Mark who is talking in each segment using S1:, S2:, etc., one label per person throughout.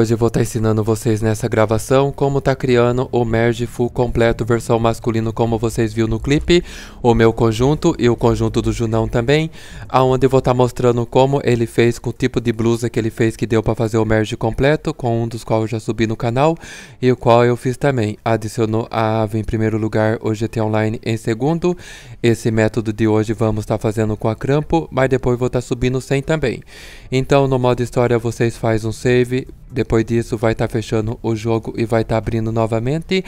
S1: Hoje vou estar tá ensinando vocês nessa gravação como tá criando o merge full completo versão masculino como vocês viu no clipe, o meu conjunto e o conjunto do Junão também, aonde vou estar tá mostrando como ele fez com o tipo de blusa que ele fez que deu para fazer o merge completo, com um dos quais eu já subi no canal e o qual eu fiz também. Adicionou a ave em primeiro lugar, o GT Online em segundo. Esse método de hoje vamos estar tá fazendo com a Crampo, mas depois vou estar subindo sem também. Então no modo história vocês faz um save, depois depois disso, vai estar tá fechando o jogo e vai estar tá abrindo novamente.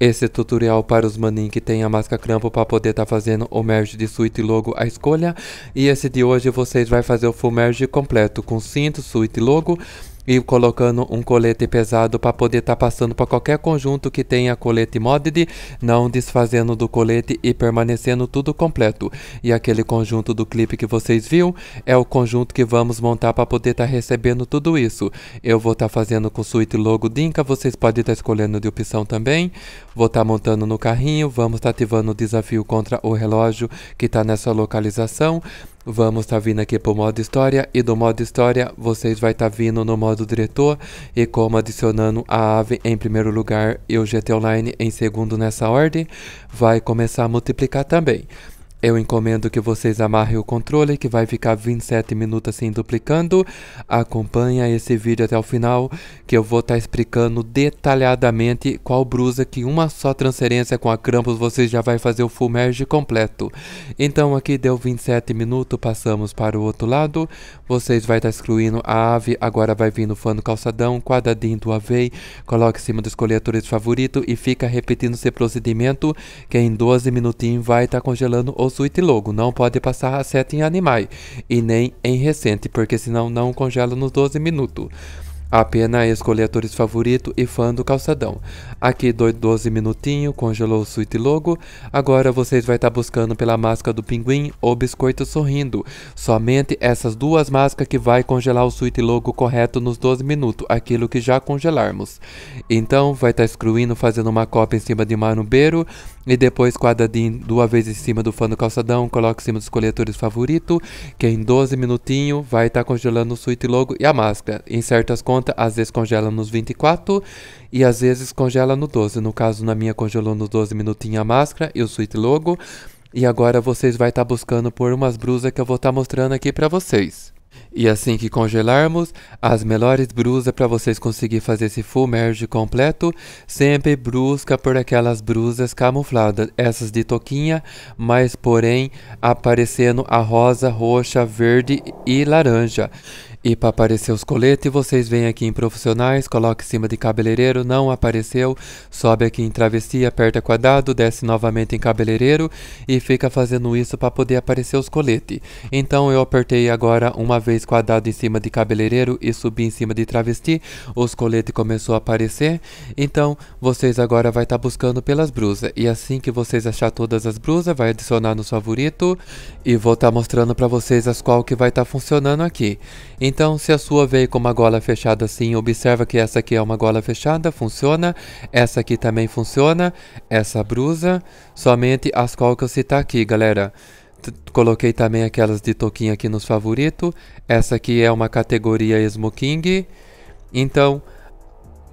S1: Esse é tutorial para os maninhos que tem a máscara crampo para poder estar tá fazendo o merge de suíte logo a escolha. E esse de hoje vocês vai fazer o full merge completo com cinto, suíte logo e colocando um colete pesado para poder estar tá passando para qualquer conjunto que tenha colete modded, não desfazendo do colete e permanecendo tudo completo. E aquele conjunto do clipe que vocês viram é o conjunto que vamos montar para poder estar tá recebendo tudo isso. Eu vou estar tá fazendo com suíte logo Dinka, vocês podem estar tá escolhendo de opção também. Vou estar tá montando no carrinho, vamos estar tá ativando o desafio contra o relógio que está nessa localização. Vamos estar tá vindo aqui pro modo história e do modo história vocês vai estar tá vindo no modo diretor e como adicionando a ave em primeiro lugar e o GT Online em segundo nessa ordem, vai começar a multiplicar também. Eu encomendo que vocês amarrem o controle que vai ficar 27 minutos assim duplicando. Acompanha esse vídeo até o final que eu vou estar tá explicando detalhadamente qual brusa que uma só transferência com a Krampus você já vai fazer o full merge completo. Então aqui deu 27 minutos, passamos para o outro lado. Vocês vai estar tá excluindo a ave, agora vai vir no fã do calçadão, quadradinho do avei, coloque em cima do escolhedores favorito e fica repetindo esse procedimento que em 12 minutinhos vai estar tá congelando os possui logo não pode passar a seta em animais e nem em recente, porque senão não congela nos 12 minutos. A pena escolher atores favorito e fã do calçadão. Aqui do 12 minutinho, congelou o suíte logo. Agora vocês vai estar tá buscando pela máscara do pinguim ou biscoito sorrindo. Somente essas duas máscaras que vai congelar o suíte logo correto nos 12 minutos, aquilo que já congelarmos. Então vai estar tá excluindo fazendo uma copa em cima de manubeiro, e depois quadradinho duas vezes em cima do fã do calçadão, coloca em cima dos coletores favorito, que em 12 minutinhos vai estar tá congelando o suíte logo e a máscara. Em certas contas, às vezes congela nos 24 e às vezes congela no 12. No caso, na minha congelou nos 12 minutinhos a máscara e o suíte logo. E agora vocês vai estar tá buscando por umas brusas que eu vou estar tá mostrando aqui para vocês. E assim que congelarmos, as melhores brusas para vocês conseguir fazer esse full merge completo, sempre brusca por aquelas brusas camufladas, essas de toquinha, mas porém aparecendo a rosa, roxa, verde e laranja. E para aparecer os coletes, vocês vêm aqui em profissionais, coloca em cima de cabeleireiro, não apareceu, sobe aqui em travesti, aperta quadrado, desce novamente em cabeleireiro e fica fazendo isso para poder aparecer os coletes. Então eu apertei agora uma vez quadrado em cima de cabeleireiro e subi em cima de travesti, os coletes começou a aparecer. Então vocês agora vai estar tá buscando pelas brusas e assim que vocês achar todas as brusas, vai adicionar no favorito e vou estar tá mostrando para vocês as qual que vai estar tá funcionando aqui. Então, se a sua veio é com uma gola fechada assim, observa que essa aqui é uma gola fechada, funciona. Essa aqui também funciona. Essa brusa, somente as qual que eu citar aqui, galera. coloquei também aquelas de toquinha aqui nos favoritos. Essa aqui é uma categoria smoking. Então,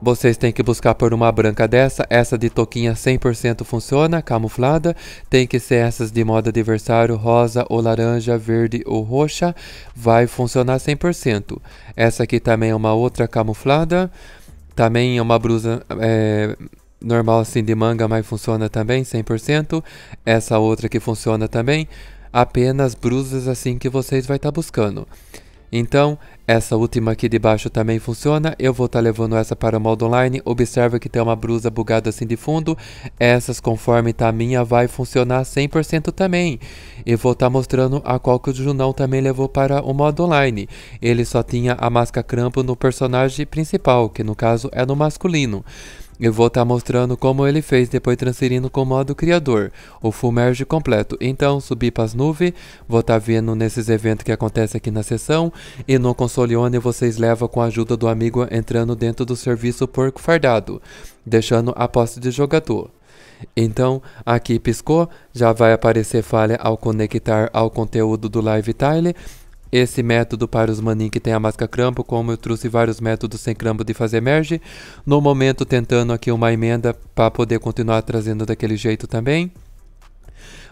S1: vocês têm que buscar por uma branca dessa. Essa de toquinha 100% funciona, camuflada. Tem que ser essas de moda adversário, rosa ou laranja, verde ou roxa. Vai funcionar 100%. Essa aqui também é uma outra camuflada. Também é uma blusa... É normal assim de manga, mas funciona também 100%. Essa outra que funciona também. Apenas brusas assim que vocês vai estar tá buscando. Então, essa última aqui de baixo também funciona. Eu vou estar tá levando essa para o modo online. Observa que tem uma blusa bugada assim de fundo. Essas, conforme tá a minha, vai funcionar 100% também. E vou estar tá mostrando a qual que o Junão também levou para o modo online. Ele só tinha a máscara crampo no personagem principal, que no caso é no masculino. Eu vou estar tá mostrando como ele fez depois transferindo o modo criador, o full merge completo. Então, subir para as nuvens, vou estar tá vendo nesses eventos que acontece aqui na sessão e no console onde vocês levam com a ajuda do amigo entrando dentro do serviço porco fardado, deixando a posse de jogador. Então, aqui piscou, já vai aparecer falha ao conectar ao conteúdo do Live Tile esse método para os manin que tem a máscara crampo, como eu trouxe vários métodos sem crampo de fazer merge. No momento tentando aqui uma emenda para poder continuar trazendo daquele jeito também.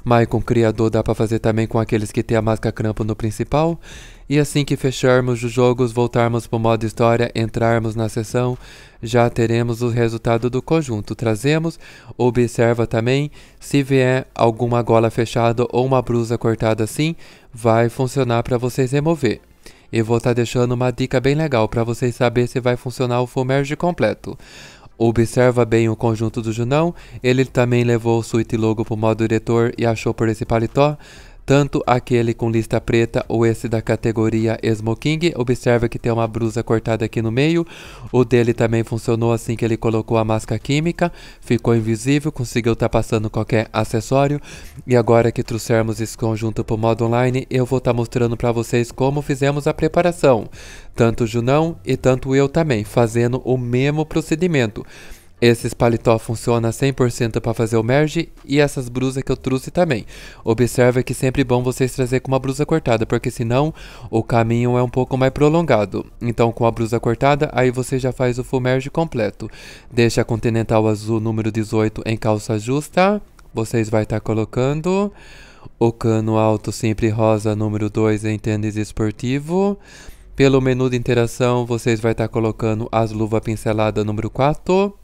S1: Maicon Criador dá para fazer também com aqueles que tem a máscara crampo no principal. E assim que fecharmos os jogos, voltarmos para o modo história, entrarmos na sessão, já teremos o resultado do conjunto. Trazemos, observa também, se vier alguma gola fechada ou uma blusa cortada assim, vai funcionar para vocês remover. E vou estar tá deixando uma dica bem legal para vocês saberem se vai funcionar o Full Merge completo. Observa bem o conjunto do Junão, ele também levou o suíte logo para o modo diretor e achou por esse paletó tanto aquele com lista preta ou esse da categoria smoking. Observa que tem uma blusa cortada aqui no meio. O dele também funcionou assim que ele colocou a máscara química, ficou invisível, conseguiu estar tá passando qualquer acessório. E agora que trouxermos esse conjunto para o modo online, eu vou estar tá mostrando para vocês como fizemos a preparação. Tanto o Junão e tanto eu também, fazendo o mesmo procedimento. Esses paletó funciona 100% para fazer o merge e essas blusas que eu trouxe também. Observe que sempre é bom vocês trazer com uma blusa cortada, porque senão o caminho é um pouco mais prolongado. Então com a blusa cortada, aí você já faz o full merge completo. Deixa a Continental Azul número 18 em calça justa. Vocês vai estar tá colocando o cano alto sempre rosa número 2 em tênis esportivo. Pelo menu de interação, vocês vai estar tá colocando as luvas pinceladas número 4.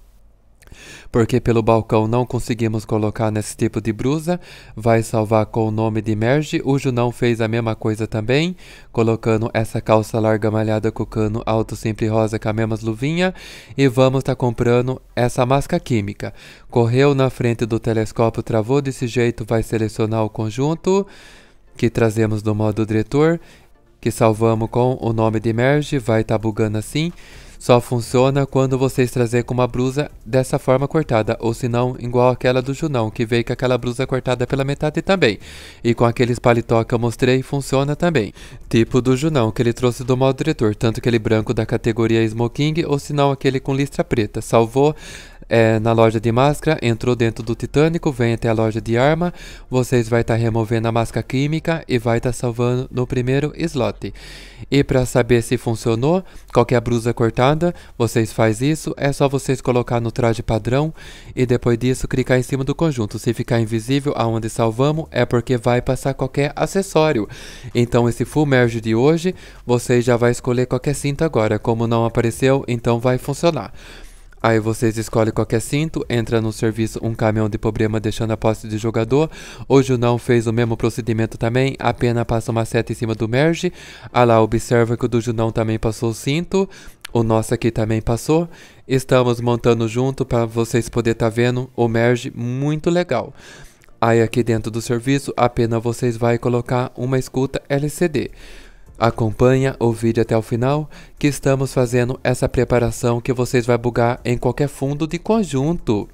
S1: Porque pelo balcão não conseguimos colocar nesse tipo de brusa, vai salvar com o nome de merge. O Junão fez a mesma coisa também, colocando essa calça larga malhada com cano alto sempre rosa com a mesma luvinha. E vamos estar tá comprando essa máscara química. Correu na frente do telescópio, travou desse jeito, vai selecionar o conjunto que trazemos do modo diretor, que salvamos com o nome de merge, vai estar tá bugando assim. Só funciona quando vocês trazer com uma blusa dessa forma cortada, ou se não, igual aquela do Junão, que veio com aquela blusa cortada pela metade também. E com aqueles paletó que eu mostrei, funciona também. Tipo do Junão, que ele trouxe do modo diretor, tanto aquele branco da categoria smoking, ou se não, aquele com listra preta. Salvou é, na loja de máscara, entrou dentro do Titânico, vem até a loja de arma, vocês vai estar tá removendo a máscara química e vai estar tá salvando no primeiro slot. E para saber se funcionou, qualquer blusa cortada, vocês faz isso, é só vocês colocar no traje padrão e depois disso clicar em cima do conjunto. Se ficar invisível aonde salvamos, é porque vai passar qualquer acessório. Então esse full merge de hoje, vocês já vai escolher qualquer cinto agora, como não apareceu, então vai funcionar. Aí vocês escolhem qualquer cinto, entra no serviço um caminhão de problema deixando a posse de jogador. O Junão fez o mesmo procedimento também, apenas passa uma seta em cima do merge. Ah lá, observa que o do Junão também passou o cinto. O nosso aqui também passou. Estamos montando junto para vocês poderem estar tá vendo o merge muito legal. Aí aqui dentro do serviço, apenas vocês vai colocar uma escuta LCD. Acompanha o vídeo até o final que estamos fazendo essa preparação que vocês vai bugar em qualquer fundo de conjunto.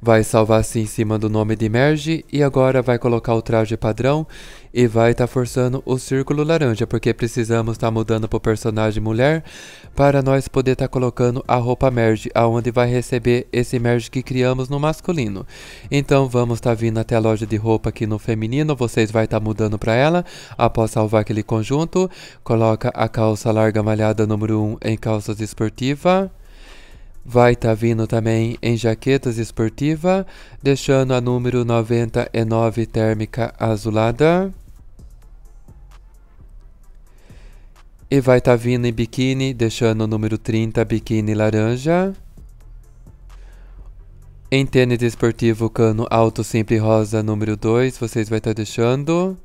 S1: Vai salvar assim em cima do nome de merge e agora vai colocar o traje padrão e vai estar tá forçando o círculo laranja, porque precisamos estar tá mudando pro personagem mulher para nós poder estar tá colocando a roupa merge, aonde vai receber esse merge que criamos no masculino. Então vamos estar tá vindo até a loja de roupa aqui no feminino, vocês vai estar tá mudando para ela, após salvar aquele conjunto, coloca a calça larga malhada número 1 em calças esportiva vai estar tá vindo também em jaquetas esportiva, deixando a número 99 térmica azulada. E vai estar tá vindo em biquíni, deixando o número 30 biquíni laranja. Em tênis esportivo, cano alto sempre rosa número 2, vocês vai estar tá deixando.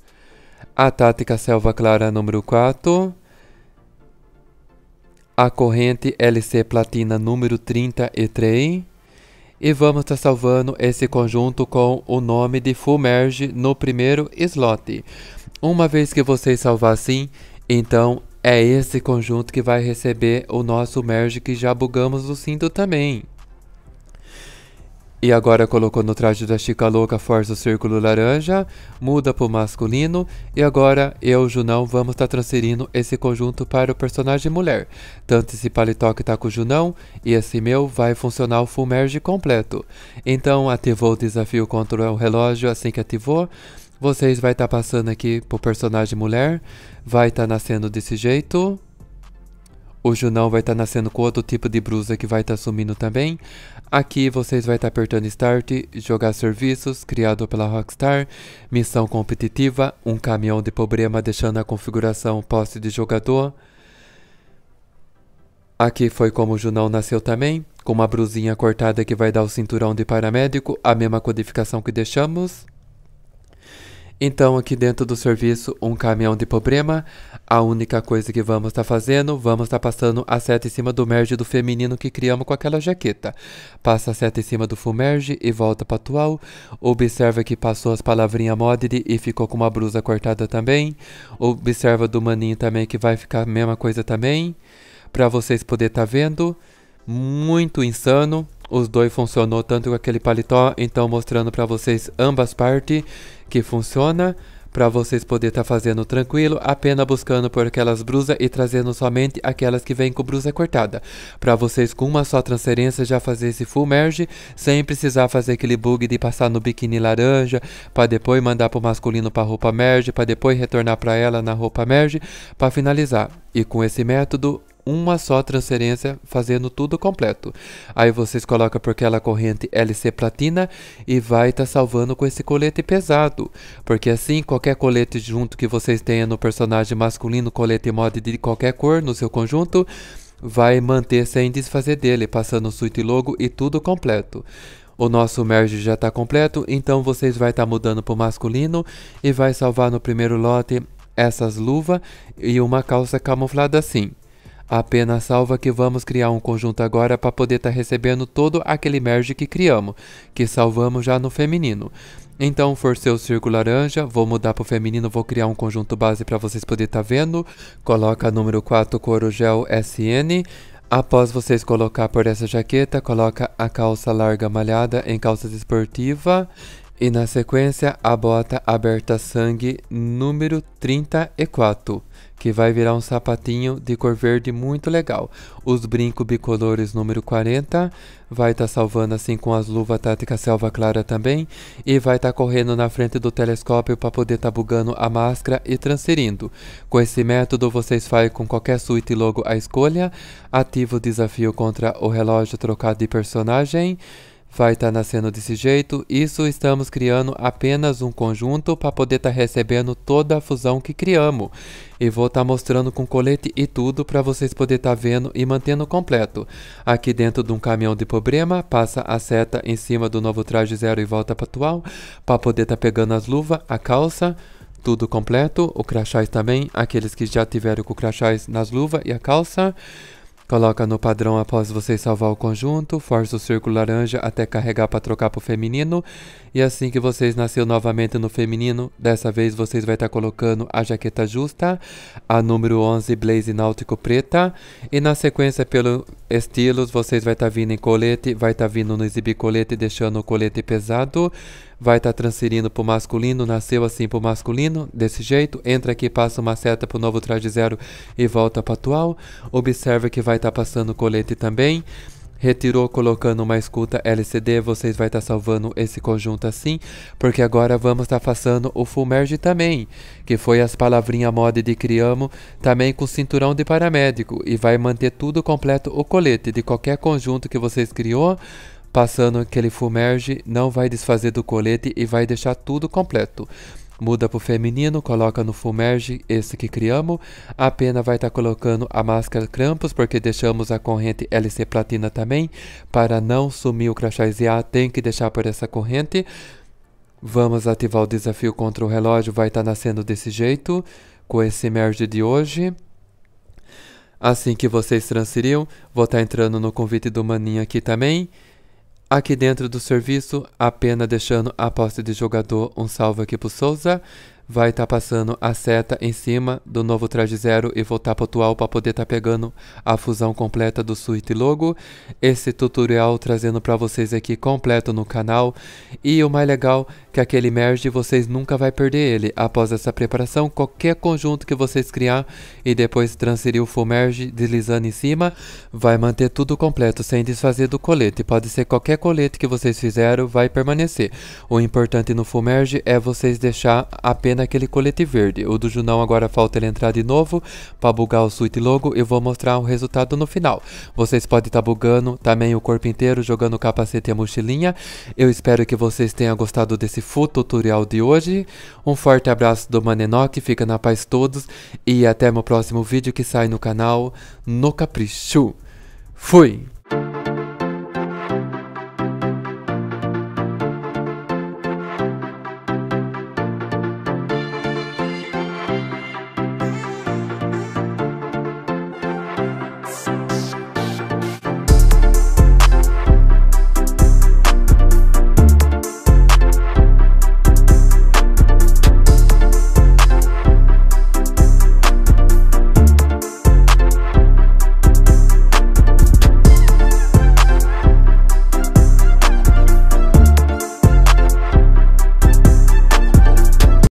S1: A tática selva clara número 4 a corrente LC platina número 33 e vamos estar tá salvando esse conjunto com o nome de Full Merge no primeiro slot. Uma vez que você salvar assim, então é esse conjunto que vai receber o nosso merge que já bugamos o cinto também. E agora colocou no traje da Chica Louca, força o círculo laranja, muda para o masculino. E agora eu, Junão, vamos estar tá transferindo esse conjunto para o personagem mulher. Tanto esse paletó que tá com o Junão e esse meu vai funcionar o full merge completo. Então ativou o desafio contra o relógio assim que ativou. Vocês vai estar tá passando aqui pro personagem mulher. Vai estar tá nascendo desse jeito. O Junão vai estar tá nascendo com outro tipo de brusa que vai estar tá sumindo também. Aqui vocês vão estar tá apertando Start, jogar serviços, criado pela Rockstar, missão competitiva, um caminhão de problema deixando a configuração posse de jogador. Aqui foi como o Junão nasceu também, com uma brusinha cortada que vai dar o cinturão de paramédico, a mesma codificação que deixamos. Então, aqui dentro do serviço, um caminhão de problema. A única coisa que vamos estar tá fazendo, vamos estar tá passando a seta em cima do merge do feminino que criamos com aquela jaqueta. Passa a seta em cima do full merge e volta para atual. Observa que passou as palavrinhas modded e ficou com uma blusa cortada também. Observa do maninho também que vai ficar a mesma coisa também. Para vocês poderem estar tá vendo. Muito insano. Os dois funcionou tanto com aquele paletó, então mostrando para vocês ambas partes que funciona para vocês poderem estar tá fazendo tranquilo, apenas buscando por aquelas brusas e trazendo somente aquelas que vêm com brusa cortada. Para vocês com uma só transferência já fazer esse full merge, sem precisar fazer aquele bug de passar no biquíni laranja, para depois mandar para o masculino para roupa merge, para depois retornar para ela na roupa merge, para finalizar. E com esse método uma só transferência fazendo tudo completo. Aí vocês colocam por aquela corrente LC platina e vai estar tá salvando com esse colete pesado. Porque assim, qualquer colete junto que vocês tenham no personagem masculino, colete mod de qualquer cor no seu conjunto, vai manter sem desfazer dele, passando o suíte logo e tudo completo. O nosso merge já está completo, então vocês vai estar tá mudando para o masculino e vai salvar no primeiro lote essas luvas e uma calça camuflada assim. Apenas salva que vamos criar um conjunto agora para poder estar tá recebendo todo aquele merge que criamos, que salvamos já no feminino. Então, forcei o círculo laranja, vou mudar para o feminino, vou criar um conjunto base para vocês poderem estar tá vendo. Coloca número 4 couro Gel SN. Após vocês colocar por essa jaqueta, coloca a calça larga malhada em calça desportiva. E na sequência, a bota aberta sangue número 34, que vai virar um sapatinho de cor verde muito legal. Os brincos bicolores número 40, vai estar tá salvando assim com as luvas táticas selva clara também. E vai estar tá correndo na frente do telescópio para poder estar tá bugando a máscara e transferindo. Com esse método, vocês fazem com qualquer suíte logo a escolha. Ativa o desafio contra o relógio trocado de personagem vai estar tá nascendo desse jeito. Isso estamos criando apenas um conjunto para poder estar tá recebendo toda a fusão que criamos. E vou estar tá mostrando com colete e tudo para vocês poderem estar tá vendo e mantendo completo. Aqui dentro de um caminhão de problema, passa a seta em cima do novo traje zero e volta para atual, para poder estar tá pegando as luvas, a calça, tudo completo, o crachás também, aqueles que já tiveram com o crachás nas luvas e a calça. Coloca no padrão após você salvar o conjunto, força o círculo laranja até carregar para trocar para o feminino e assim que vocês nasceu novamente no feminino, dessa vez vocês vai estar tá colocando a jaqueta justa, a número 11 blaze náutico preta, e na sequência pelo estilos vocês vai estar tá vindo em colete, vai estar tá vindo no exibir colete, deixando o colete pesado, vai estar tá transferindo pro masculino, nasceu assim pro masculino, desse jeito, entra aqui, passa uma seta pro novo traje zero e volta pro atual, Observe que vai estar tá passando colete também, retirou colocando uma escuta LCD, vocês vai estar tá salvando esse conjunto assim, porque agora vamos estar tá passando o Full Merge também, que foi as palavrinhas mod de Criamo, também com cinturão de paramédico, e vai manter tudo completo o colete de qualquer conjunto que vocês criou, passando aquele Full Merge, não vai desfazer do colete e vai deixar tudo completo. Muda pro feminino, coloca no full merge esse que criamos. A Pena vai estar tá colocando a máscara Krampus, porque deixamos a corrente LC Platina também. Para não sumir o crachá A, tem que deixar por essa corrente. Vamos ativar o desafio contra o relógio, vai estar tá nascendo desse jeito, com esse merge de hoje. Assim que vocês transferiam, vou estar tá entrando no convite do Maninho aqui também. Aqui dentro do serviço, apenas deixando a posse de jogador um salve aqui pro Souza. Vai estar tá passando a seta em cima do novo traje zero e voltar tá para o atual para poder estar tá pegando a fusão completa do suíte logo. Esse tutorial trazendo para vocês aqui completo no canal. E o mais legal que aquele merge vocês nunca vai perder ele. Após essa preparação, qualquer conjunto que vocês criar e depois transferir o full merge deslizando em cima, vai manter tudo completo, sem desfazer do colete. Pode ser qualquer colete que vocês fizeram, vai permanecer. O importante no full merge é vocês deixar apenas aquele colete verde. O do Junão agora falta ele entrar de novo para bugar o suite logo eu vou mostrar o resultado no final. Vocês podem estar tá bugando também o corpo inteiro, jogando o capacete e a mochilinha. Eu espero que vocês tenham gostado desse for tutorial de hoje. Um forte abraço do Manenoc, fica na paz todos e até meu próximo vídeo que sai no canal No Capricho. Fui!